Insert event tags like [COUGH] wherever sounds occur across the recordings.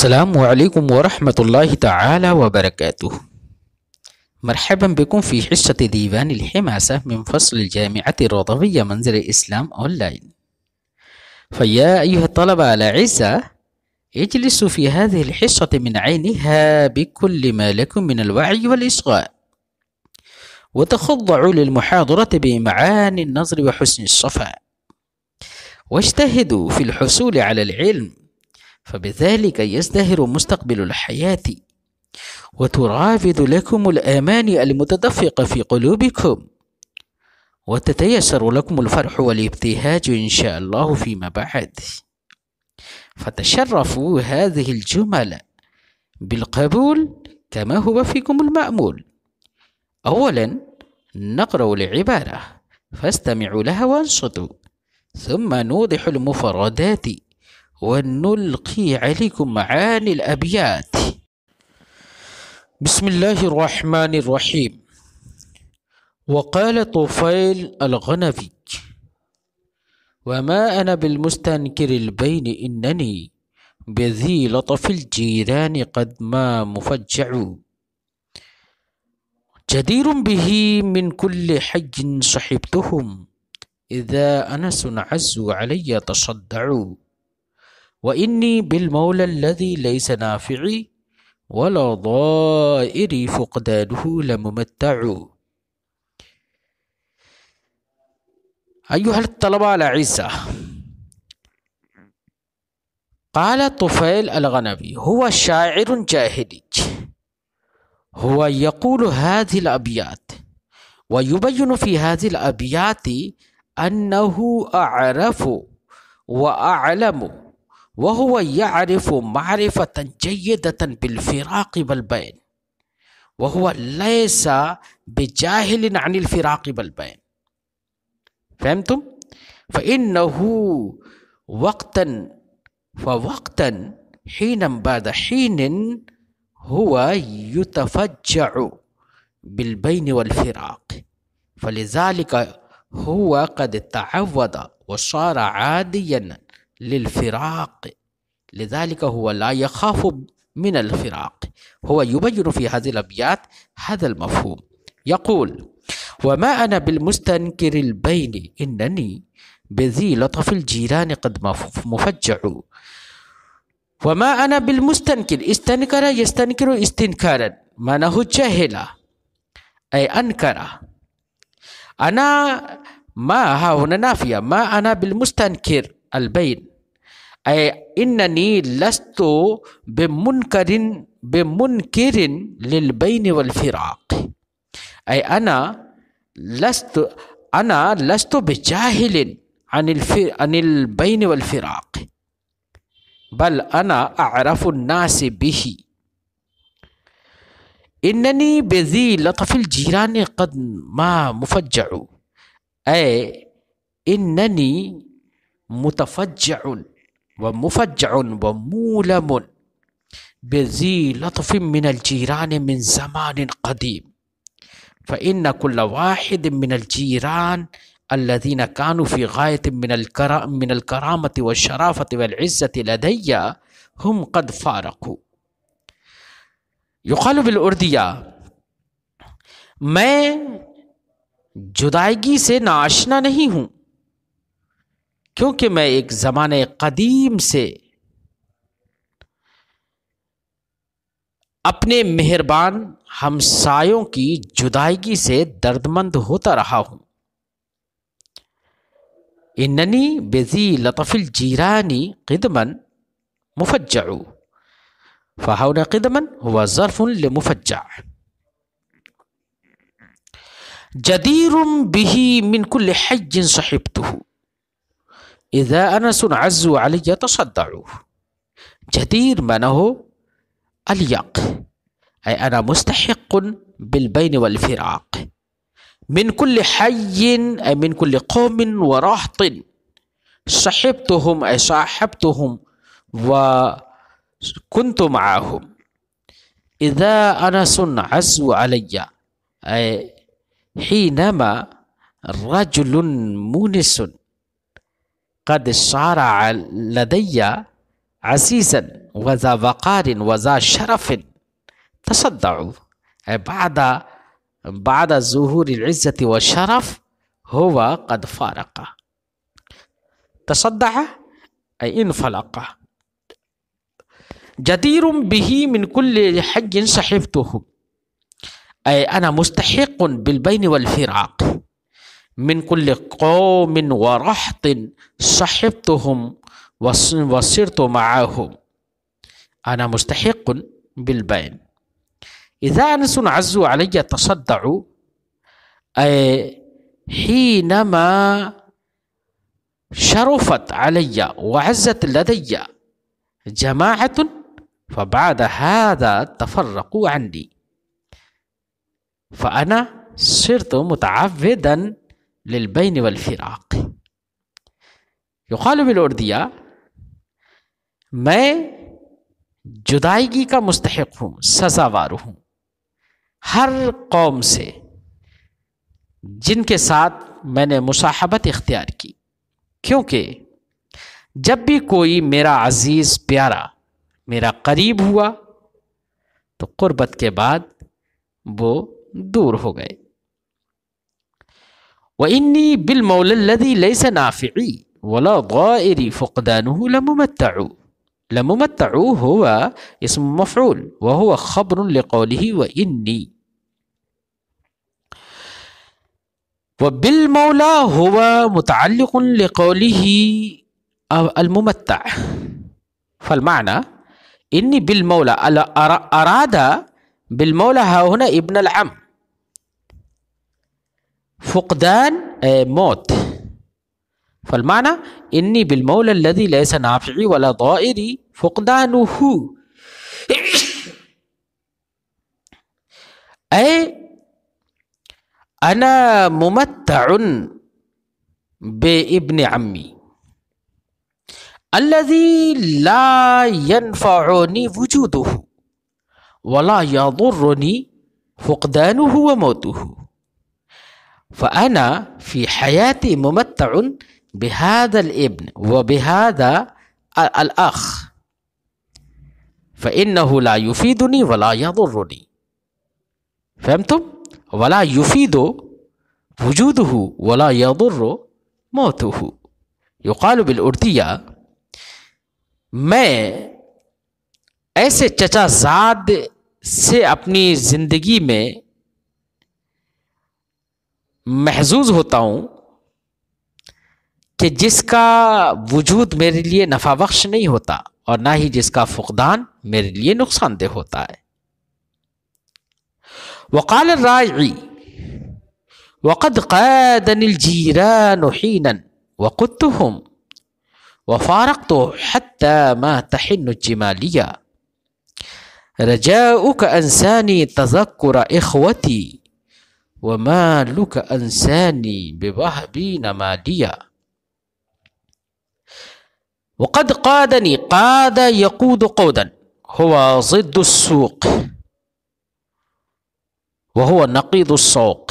السلام عليكم ورحمة الله تعالى وبركاته مرحبا بكم في حصة ديوان الحماسة من فصل الجامعة الرضوية منزل الإسلام أونلاين فيا أيها الطلبة الأعزاء اجلسوا في هذه الحصة من عينها بكل ما لكم من الوعي والإصغاء وتخضعوا للمحاضرة بمعاني النظر وحسن الصفاء واجتهدوا في الحصول على العلم فبذلك يزدهر مستقبل الحياة وترافد لكم الآماني المتدفقة في قلوبكم وتتيسر لكم الفرح والابتهاج إن شاء الله فيما بعد فتشرفوا هذه الجمل بالقبول كما هو فيكم المأمول أولا نقرأ العبارة فاستمعوا لها وانصتوا ثم نوضح المفردات ونلقي عليكم معاني الأبيات بسم الله الرحمن الرحيم وقال طفيل الغنفي وما أنا بالمستنكر البين إنني بذي لطف الجيران قد ما مفجع جدير به من كل حج صحبتهم إذا أنس عزوا علي تصدعوا وإني بالمولى الذي ليس نافعي ولا ضائري فقدانه لممتع أيها الطلبة العزة قال طفيل الغنبي هو شاعر جاهلي هو يقول هذه الأبيات ويبين في هذه الأبيات أنه أعرف وأعلم وهو يعرف معرفة جيدة بالفراق والبين وهو ليس بجاهل عن الفراق والبين فهمتم؟ فإنه وقتا فوقتا حينا بعد حين هو يتفجع بالبين والفراق فلذلك هو قد تعود وصار عاديا للفراق لذلك هو لا يخاف من الفراق هو يبين في هذه الأبيات هذا المفهوم يقول وما أنا بالمستنكر البين إنني بذي لطف الجيران قد مفجع وما أنا بالمستنكر استنكر يستنكر استنكارا معناه جهل أي أنكر أنا ما ها هنا نافية ما أنا بالمستنكر البين أي إنني لست بمنكر بمنكر للبين والفراق أي أنا لست أنا لست بجاهل عن الفر عن البين والفراق بل أنا أعرف الناس به إنني بذي لطف الجيران قد ما مفجع أي إنني متفجع و ان و مول من زمان قدیم كل واحد من الجيران الذين كانوا في غاية من الكرام من الكرامة والشرافة والعزة لدي هم قد فارقوا يقال بالأردية میں جدائیگی سے ناشنا نہیں ہوں کیونکہ میں ایک زمانے قدیم سے اپنے مہربان ہمسایوں کی جدائیگی سے درد مند ہوتا رہا ہوں اننی بزی لطف الجیرانی قدمن مفجع مفجر قدمن ہوا ظرف الفجا جدیر بہی من کل حج منکل إذا أنس عزوا علي تصدعوا جدير منه اليق أي أنا مستحق بالبين والفراق من كل حي أي من كل قوم ورهط صحبتهم أي صاحبتهم وكنت معهم إذا أنس عزوا علي أي حينما رجل مونس قد شارع لدي عزيزا وذا وقار وذا شرف تصدعوا بعد بعد ظهور العزة والشرف هو قد فارق تصدع أي انفلق جدير به من كل حج صحبته أي أنا مستحق بالبين والفراق من كل قوم ورحط صحبتهم وصرت معهم أنا مستحق بالبين إذا أنس عزوا علي تصدعوا حينما شرفت علي وعزت لدي جماعة فبعد هذا تفرقوا عني فأنا صرت متعبدا للبین والفراق یقال بالاردیہ میں جدائیگی کا مستحق ہوں سزاوار ہوں ہر قوم سے جن کے ساتھ میں نے مصاحبت اختیار کی کیونکہ جب بھی کوئی میرا عزیز پیارا میرا قریب ہوا تو قربت کے بعد وہ دور ہو گئے وإني بالمولى الذي ليس نافعي ولا ضائري فقدانه لممتع لممتع هو اسم مفعول وهو خبر لقوله وإني وبالمولى هو متعلق لقوله الممتع فالمعنى إني بالمولى أراد بالمولى ها هنا ابن العم فقدان آه، موت فالمعنى إني بالمولى الذي ليس نافعي ولا ضائري فقدانه [COUGHS] أي أنا ممتع بابن عمي الذي لا ينفعني وجوده ولا يضرني فقدانه وموته فأنا في حياتي ممتع بهذا الابن وبهذا الأخ فإنه لا يفيدني ولا يضرني فهمتم؟ ولا يفيد وجوده ولا يضر موته يقال بالأردية ما ایسے چچا زاد سے اپنی زندگی میں محظوظ ہوتا ہوں کہ جس کا وجود میرے لیے نفع بخش نہیں ہوتا اور نہ ہی جس کا فقدان میرے لیے نقصان دہ ہوتا ہے وقال رائے وقد قادن قید و قطح حتى ما تحن مالیا رج انسانی تزکر اخوتی وما لك أنساني ببهبين ماديا وقد قادني قاد يقود قودا هو ضد السوق وهو نقيض السوق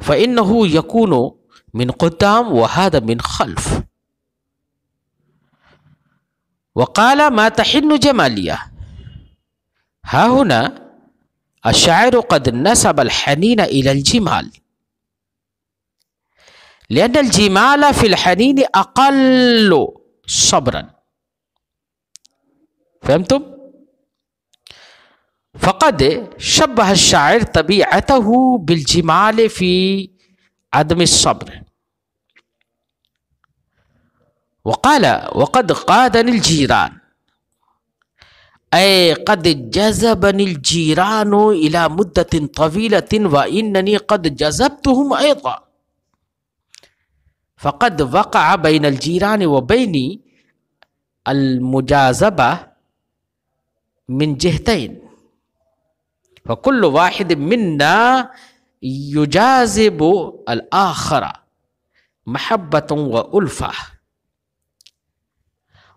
فإنه يكون من قدام وهذا من خلف وقال ما تحن جمالية ها هنا الشاعر قد نسب الحنين إلى الجمال لأن الجمال في الحنين أقل صبرا فهمتم؟ فقد شبه الشاعر طبيعته بالجمال في عدم الصبر وقال وقد قادني الجيران أي قد جذبني الجيران إلى مدة طويلة وإنني قد جذبتهم أيضا فقد وقع بين الجيران وبيني المجاذبة من جهتين فكل واحد منا يجاذب الآخر محبة وألفة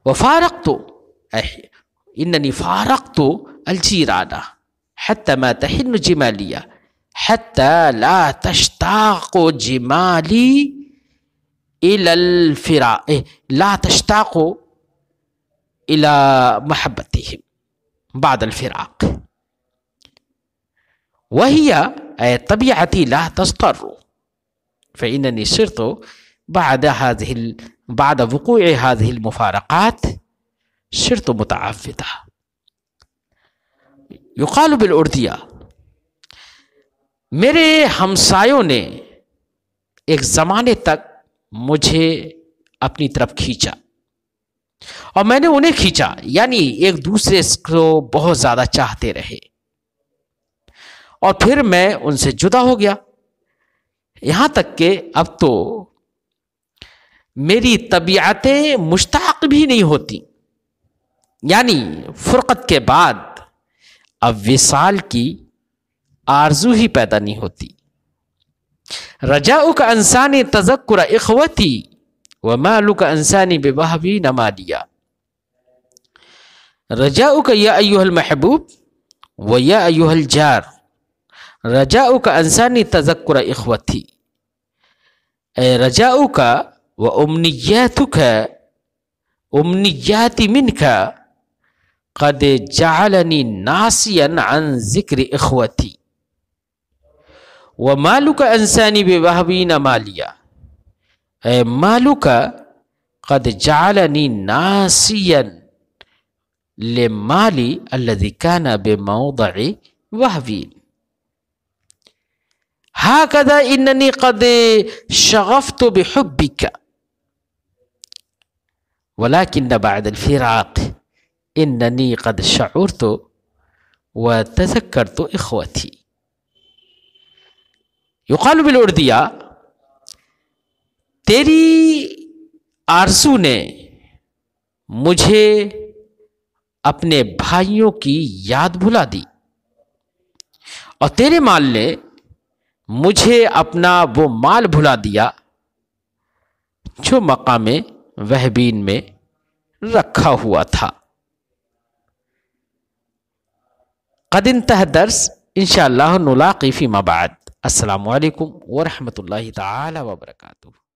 وفارقت إنني فارقت الجيران حتى ما تحن جمالية حتى لا تشتاق جمالي إلى الفراق إيه، لا تشتاق إلى محبتهم بعد الفراق وهي أي طبيعتي لا تضطر فإنني صرت بعد هذه بعد وقوع هذه المفارقات صر تو متعو تھا یوقالبل میرے ہمسایوں نے ایک زمانے تک مجھے اپنی طرف کھینچا اور میں نے انہیں کھینچا یعنی ایک دوسرے کو بہت زیادہ چاہتے رہے اور پھر میں ان سے جدا ہو گیا یہاں تک کہ اب تو میری طبیعتیں مشتاق بھی نہیں ہوتیں یعنی فرقت کے بعد اب وصال کی آرزو ہی پیدا نہیں ہوتی رجاؤ کا انسانی تذکر اخوتی و مالو کا انسانی بھی نما دیا رجاؤ کا یا ایوہل محبوب و یا ایوہل جار رجاؤ کا انسانی تذکر اخوتی اے رجاؤ کا و امنی امنیاتی من کا قد جعلني ناسيا عن ذكر إخوتي ومالك أنساني بوهبين ماليا أي مالك قد جعلني ناسيا لمالي الذي كان بموضع وهبين هكذا إنني قد شغفت بحبك ولكن بعد الفراق ان ننی شعور تو و تذکر تو اخوتی یقال یو غالب دیا تیری آرزو نے مجھے اپنے بھائیوں کی یاد بھلا دی اور تیرے مال نے مجھے اپنا وہ مال بھلا دیا جو مقام وہبین میں رکھا ہوا تھا قد انتهى الدرس إن شاء الله نلاقي فيما بعد السلام عليكم ورحمة الله تعالى وبركاته